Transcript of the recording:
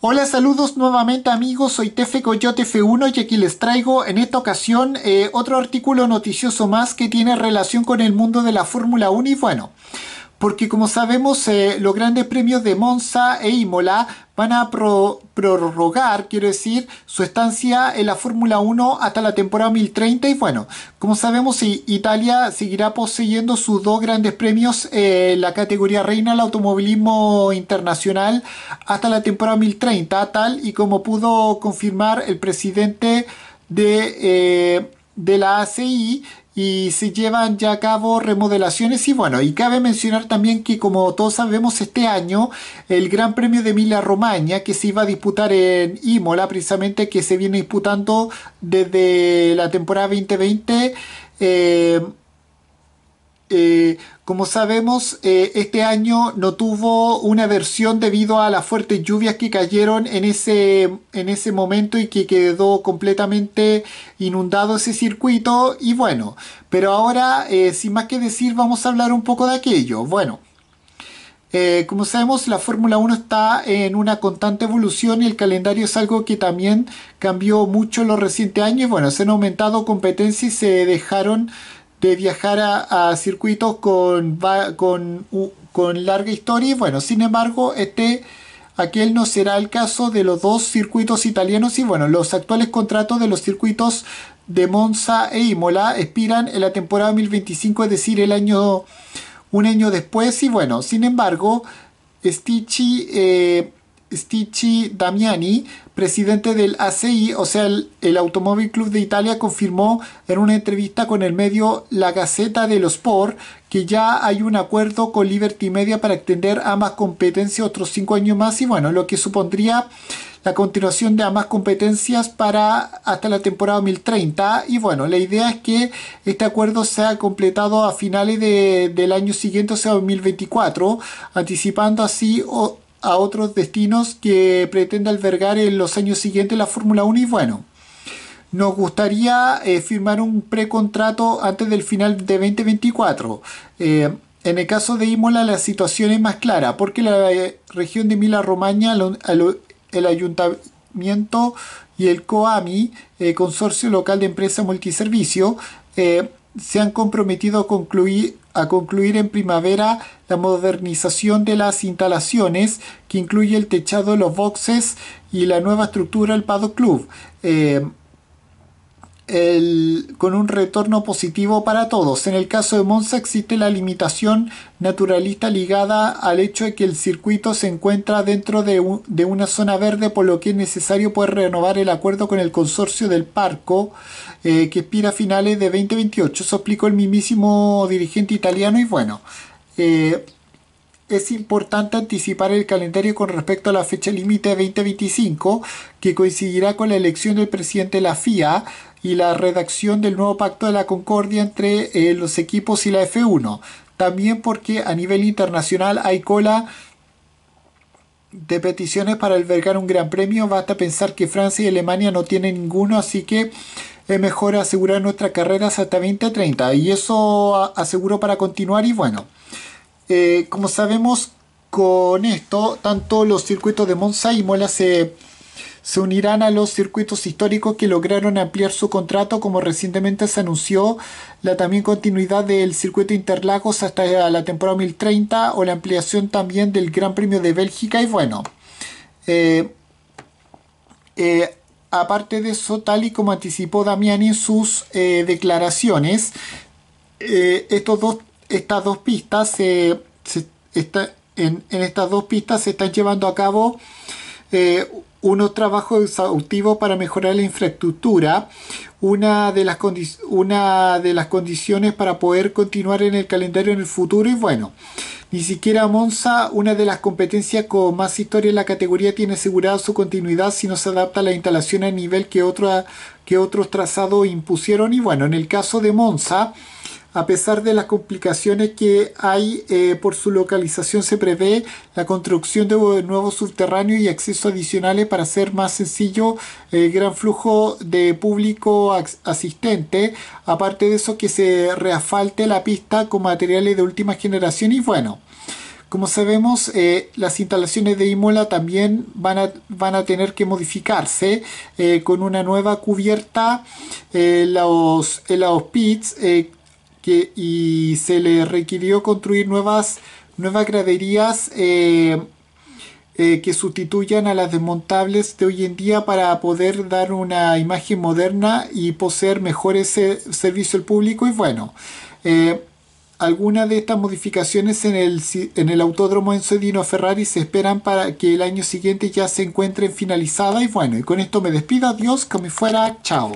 Hola, saludos nuevamente amigos, soy Tefe Coyote F1 y aquí les traigo en esta ocasión eh, otro artículo noticioso más que tiene relación con el mundo de la Fórmula 1 y bueno, porque como sabemos eh, los grandes premios de Monza e Imola van a prorrogar, quiero decir, su estancia en la Fórmula 1 hasta la temporada 2030 y bueno, como sabemos Italia seguirá poseyendo sus dos grandes premios eh, la categoría reina del automovilismo internacional hasta la temporada 2030, tal y como pudo confirmar el presidente de, eh, de la ACI, y se llevan ya a cabo remodelaciones y bueno, y cabe mencionar también que como todos sabemos este año el Gran Premio de mila Romagna que se iba a disputar en Imola precisamente que se viene disputando desde la temporada 2020 eh, como sabemos, eh, este año no tuvo una versión debido a las fuertes lluvias que cayeron en ese, en ese momento y que quedó completamente inundado ese circuito. Y bueno, pero ahora, eh, sin más que decir, vamos a hablar un poco de aquello. Bueno. como sabemos, la Fórmula 1 está en una constante evolución y el calendario es algo que también cambió mucho en los recientes años. Bueno, se han aumentado competencias y se dejaron de viajar a, circuitos con, con, con, larga historia. Y bueno, sin embargo, este, aquel no será el caso de los dos circuitos italianos. Y bueno, los actuales contratos de los circuitos de Monza e Imola expiran en la temporada 2025, es decir, el año, un año después. Y bueno, sin embargo, Stichi eh, Stichi Damiani, presidente del ACI, o sea, el, Automóvil Club de Italia, confirmó en una entrevista con el medio La Gaceta los Sport que ya hay un acuerdo con Liberty Media para extender a más competencias otros cinco años más y bueno, lo que supondría la continuación de ambas competencias para hasta la temporada 2030 y bueno, la idea es que este acuerdo sea completado a finales del año siguiente, o sea 2024, anticipando así a otros destinos que pretende albergar en los años siguientes la Fórmula 1 y bueno, nos gustaría eh, firmar un precontrato antes del final de 2024. Eh, en el caso de Imola la situación es más clara porque la eh, región de mila romaña el ayuntamiento y el COAMI, Consorcio Local de Empresa Multiservicio, se han comprometido a concluir, a concluir en primavera la modernización de las instalaciones, que incluye el techado de los boxes y la nueva estructura del Pado Club. Eh, con un retorno positivo para todos. En el caso de Monza existe la limitación naturalista ligada al hecho de que el circuito se encuentra dentro de, una zona verde, por lo que es necesario poder renovar el acuerdo con el consorcio del Parco, eh, que expira a finales de 2028. Eso explicó el mismísimo dirigente italiano y bueno. Eh, es importante anticipar el calendario con respecto a la fecha límite de 2025, que coincidirá con la elección del presidente de la FIA y la redacción del nuevo pacto de la concordia entre eh, los equipos y la F1. También porque a nivel internacional hay cola de peticiones para albergar un gran premio. Basta pensar que Francia y Alemania no tienen ninguno, así que es mejor asegurar nuestras carreras hasta 2030. Y eso aseguro para continuar y bueno. Eh, como sabemos, con esto, tanto los circuitos de Monza y Mola se, unirán a los circuitos históricos que lograron ampliar su contrato, como recientemente se anunció la también continuidad del circuito Interlagos hasta la temporada 2030 o la ampliación también del Gran Premio de Bélgica y bueno. Eh, eh, aparte de eso, tal y como anticipó Damiani en sus declaraciones, estos dos estas dos pistas se, está, en, estas dos pistas se están llevando a cabo eh, unos trabajos exhaustivos para mejorar la infraestructura. Una de, las una de las condiciones para poder continuar en el calendario en el futuro y bueno, ni siquiera Monza, una de las competencias con más historia en la categoría, tiene asegurada su continuidad si no se adapta a la instalación a nivel que, otro, que otros trazados impusieron. Y bueno, en el caso de Monza, a pesar de las complicaciones que hay eh, por su localización, se prevé la construcción de nuevo subterráneo y accesos adicionales para hacer más sencillo el gran flujo de público asistente. Aparte de eso, que se reafalte la pista con materiales de última generación y bueno. Como sabemos, eh, las instalaciones de Imola también van a, van a tener que modificarse eh, con una nueva cubierta los, los pits y se le requirió construir nuevas, nuevas graderías eh, eh, que sustituyan a las desmontables de hoy en día para poder dar una imagen moderna y poseer ese servicio al público. Y bueno, eh, algunas de estas modificaciones en el, en el autódromo Ferrari se esperan para que el año siguiente ya se encuentren finalizadas. Y bueno, y con esto me despido. Adiós, que me fuera. Chao.